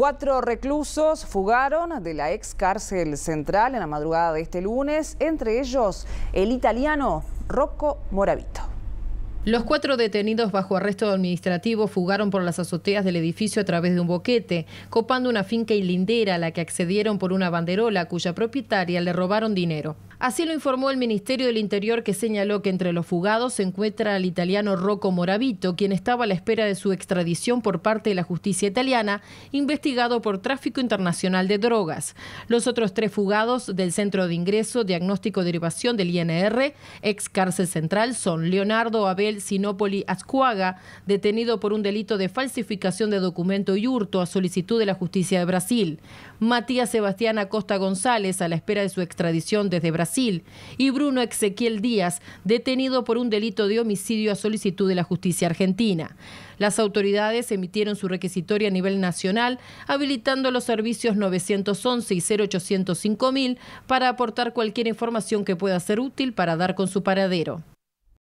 Cuatro reclusos fugaron de la ex cárcel central en la madrugada de este lunes, entre ellos el italiano Rocco Moravito. Los cuatro detenidos bajo arresto administrativo fugaron por las azoteas del edificio a través de un boquete, copando una finca y lindera a la que accedieron por una banderola cuya propietaria le robaron dinero. Así lo informó el Ministerio del Interior que señaló que entre los fugados se encuentra el italiano Rocco Moravito, quien estaba a la espera de su extradición por parte de la justicia italiana, investigado por tráfico internacional de drogas. Los otros tres fugados del Centro de Ingreso, Diagnóstico Derivación del INR, ex cárcel central, son Leonardo Abel Sinopoli Ascuaga, detenido por un delito de falsificación de documento y hurto a solicitud de la justicia de Brasil. Matías Sebastián Acosta González, a la espera de su extradición desde Brasil y Bruno Ezequiel Díaz, detenido por un delito de homicidio a solicitud de la justicia argentina. Las autoridades emitieron su requisitoria a nivel nacional, habilitando los servicios 911 y 0805.000 para aportar cualquier información que pueda ser útil para dar con su paradero.